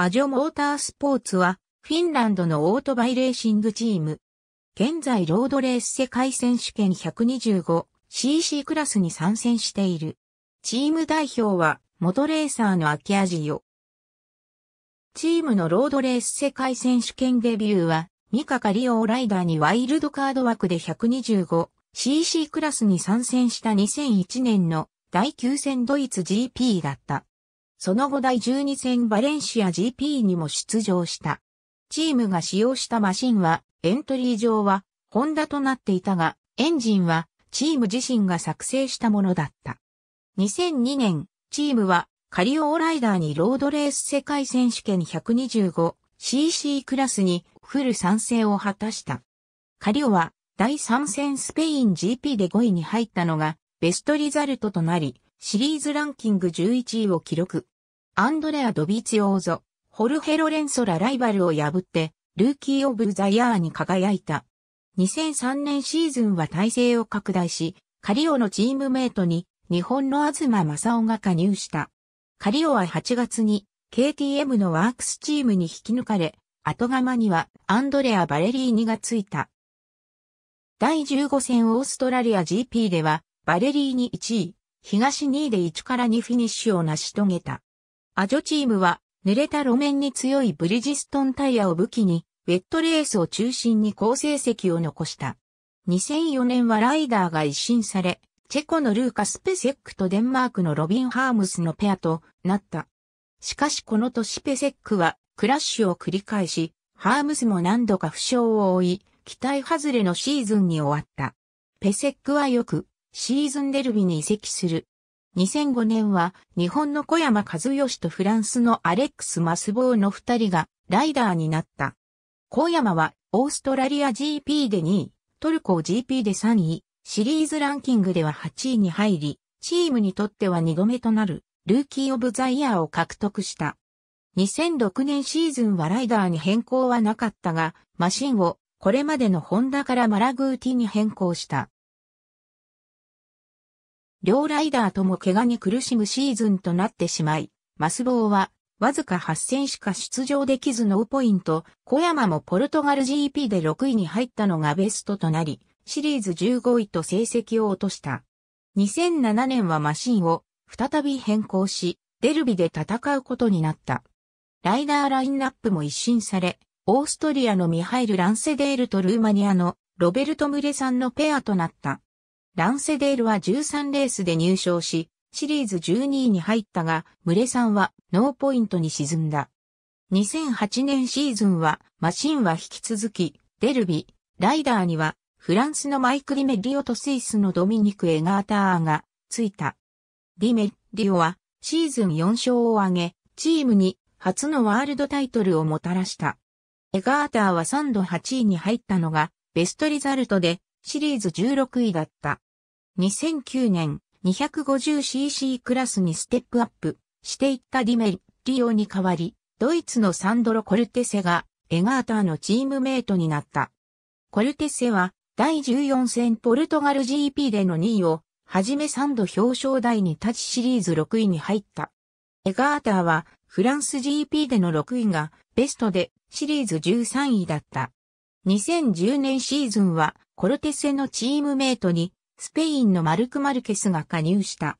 アジョモータースポーツは、フィンランドのオートバイレーシングチーム。現在ロードレース世界選手権 125cc クラスに参戦している。チーム代表は、元レーサーの秋味オ。チームのロードレース世界選手権デビューは、ミカカリオーライダーにワイルドカード枠で 125cc クラスに参戦した2001年の第9戦ドイツ GP だった。その後第12戦バレンシア GP にも出場した。チームが使用したマシンは、エントリー上は、ホンダとなっていたが、エンジンは、チーム自身が作成したものだった。2002年、チームは、カリオオライダーにロードレース世界選手権 125cc クラスにフル参戦を果たした。カリオは第3戦スペイン GP で5位に入ったのがベストリザルトとなり、シリーズランキング11位を記録。アンドレア・ドビーチオーゾ、ホルヘ・ロレンソラライバルを破って、ルーキー・オブ・ザ・ヤーに輝いた。2003年シーズンは体制を拡大し、カリオのチームメイトに日本の東正雄が加入した。カリオは8月に KTM のワークスチームに引き抜かれ、後釜にはアンドレア・バレリーニがついた。第15戦オーストラリア GP ではバレリーニ1位、東2位で1から2フィニッシュを成し遂げた。アジョチームは、濡れた路面に強いブリヂストンタイヤを武器に、ウェットレースを中心に好成績を残した。2004年はライダーが一新され、チェコのルーカス・ペセックとデンマークのロビン・ハームスのペアとなった。しかしこの年ペセックはクラッシュを繰り返し、ハームスも何度か負傷を負い、期待外れのシーズンに終わった。ペセックはよくシーズンデルビに移籍する。2005年は日本の小山和義とフランスのアレックス・マスボーの二人がライダーになった。小山はオーストラリア GP で2位、トルコ GP で3位、シリーズランキングでは8位に入り、チームにとっては2度目となるルーキー・オブ・ザ・イヤーを獲得した。2006年シーズンはライダーに変更はなかったが、マシンをこれまでのホンダからマラグーティに変更した。両ライダーとも怪我に苦しむシーズンとなってしまい、マスボーはわずか8戦しか出場できずノーポイント、小山もポルトガル GP で6位に入ったのがベストとなり、シリーズ15位と成績を落とした。2007年はマシンを再び変更し、デルビで戦うことになった。ライダーラインナップも一新され、オーストリアのミハイル・ランセデールとルーマニアのロベルト・ムレさんのペアとなった。ランセデールは13レースで入賞し、シリーズ12位に入ったが、ムレさんはノーポイントに沈んだ。2008年シーズンはマシンは引き続き、デルビ、ライダーにはフランスのマイク・リメリオとスイスのドミニク・エガーターがついた。ディメリオはシーズン4勝を挙げ、チームに初のワールドタイトルをもたらした。エガーターは3度8位に入ったのがベストリザルトでシリーズ16位だった。2009年 250cc クラスにステップアップしていったディメリオに代わり、ドイツのサンドロ・コルテセがエガーターのチームメイトになった。コルテセは第14戦ポルトガル GP での2位を、はじめ3度表彰台に立ちシリーズ6位に入った。エガーターはフランス GP での6位がベストでシリーズ13位だった。2010年シーズンはコルテセのチームメイトにスペインのマルク・マルケスが加入した。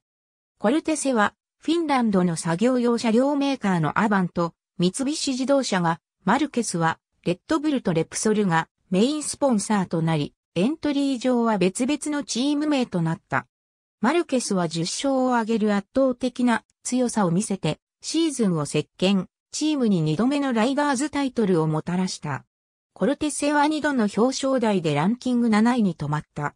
コルテセは、フィンランドの作業用車両メーカーのアバンと、三菱自動車が、マルケスは、レッドブルとレプソルがメインスポンサーとなり、エントリー上は別々のチーム名となった。マルケスは10勝を挙げる圧倒的な強さを見せて、シーズンを席巻、チームに2度目のライダーズタイトルをもたらした。コルテセは2度の表彰台でランキング7位に止まった。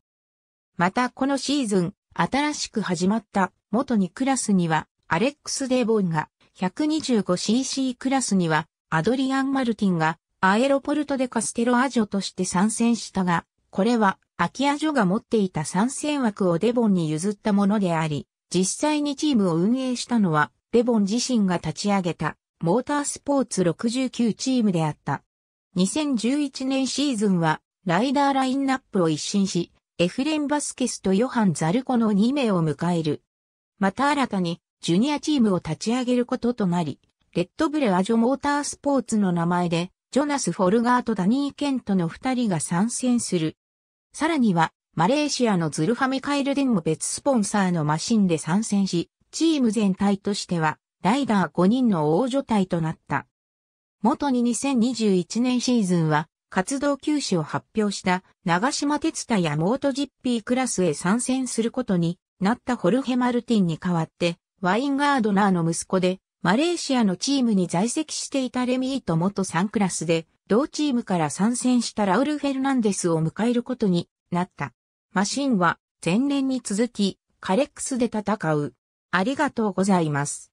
またこのシーズン、新しく始まった元2クラスには、アレックス・デーボンが、125cc クラスには、アドリアン・マルティンが、アエロポルトでカステロアジョとして参戦したが、これは、アキアジョが持っていた参戦枠をデボンに譲ったものであり、実際にチームを運営したのは、デボン自身が立ち上げた、モータースポーツ69チームであった。2011年シーズンは、ライダーラインナップを一新し、エフレン・バスケスとヨハン・ザルコの2名を迎える。また新たに、ジュニアチームを立ち上げることとなり、レッドブレアジョモータースポーツの名前で、ジョナス・フォルガーとダニー・ケントの2人が参戦する。さらには、マレーシアのズルハメカイルデンも別スポンサーのマシンで参戦し、チーム全体としては、ライダー5人の大所帯となった。元に2021年シーズンは、活動休止を発表した長島哲太やモートジッピークラスへ参戦することになったホルヘ・マルティンに代わって、ワインガードナーの息子で、マレーシアのチームに在籍していたレミート元3クラスで、同チームから参戦したラウル・フェルナンデスを迎えることになった。マシンは前年に続き、カレックスで戦う。ありがとうございます。